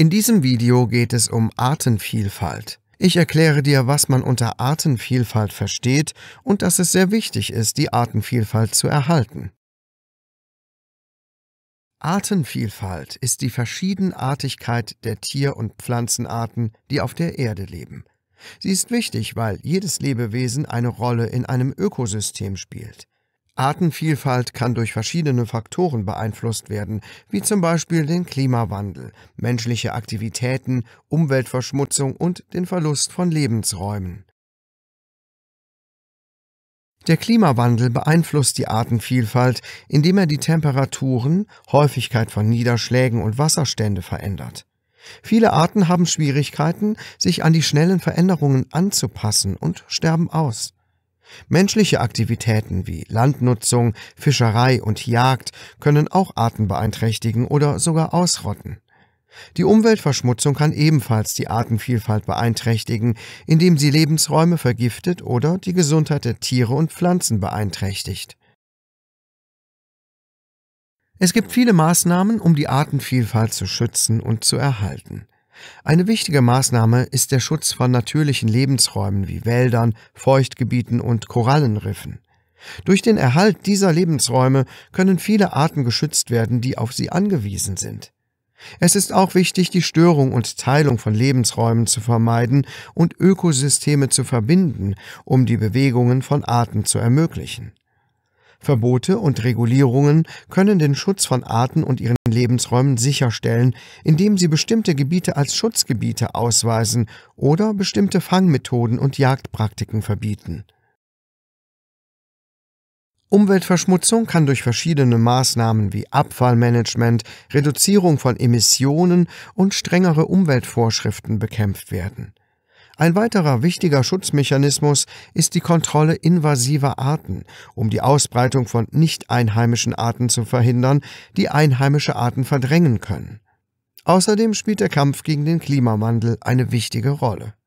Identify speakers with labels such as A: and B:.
A: In diesem Video geht es um Artenvielfalt. Ich erkläre dir, was man unter Artenvielfalt versteht und dass es sehr wichtig ist, die Artenvielfalt zu erhalten. Artenvielfalt ist die Verschiedenartigkeit der Tier- und Pflanzenarten, die auf der Erde leben. Sie ist wichtig, weil jedes Lebewesen eine Rolle in einem Ökosystem spielt. Artenvielfalt kann durch verschiedene Faktoren beeinflusst werden, wie zum Beispiel den Klimawandel, menschliche Aktivitäten, Umweltverschmutzung und den Verlust von Lebensräumen. Der Klimawandel beeinflusst die Artenvielfalt, indem er die Temperaturen, Häufigkeit von Niederschlägen und Wasserstände verändert. Viele Arten haben Schwierigkeiten, sich an die schnellen Veränderungen anzupassen und sterben aus. Menschliche Aktivitäten wie Landnutzung, Fischerei und Jagd können auch Arten beeinträchtigen oder sogar ausrotten. Die Umweltverschmutzung kann ebenfalls die Artenvielfalt beeinträchtigen, indem sie Lebensräume vergiftet oder die Gesundheit der Tiere und Pflanzen beeinträchtigt. Es gibt viele Maßnahmen, um die Artenvielfalt zu schützen und zu erhalten. Eine wichtige Maßnahme ist der Schutz von natürlichen Lebensräumen wie Wäldern, Feuchtgebieten und Korallenriffen. Durch den Erhalt dieser Lebensräume können viele Arten geschützt werden, die auf sie angewiesen sind. Es ist auch wichtig, die Störung und Teilung von Lebensräumen zu vermeiden und Ökosysteme zu verbinden, um die Bewegungen von Arten zu ermöglichen. Verbote und Regulierungen können den Schutz von Arten und ihren Lebensräumen sicherstellen, indem sie bestimmte Gebiete als Schutzgebiete ausweisen oder bestimmte Fangmethoden und Jagdpraktiken verbieten. Umweltverschmutzung kann durch verschiedene Maßnahmen wie Abfallmanagement, Reduzierung von Emissionen und strengere Umweltvorschriften bekämpft werden. Ein weiterer wichtiger Schutzmechanismus ist die Kontrolle invasiver Arten, um die Ausbreitung von nicht einheimischen Arten zu verhindern, die einheimische Arten verdrängen können. Außerdem spielt der Kampf gegen den Klimawandel eine wichtige Rolle.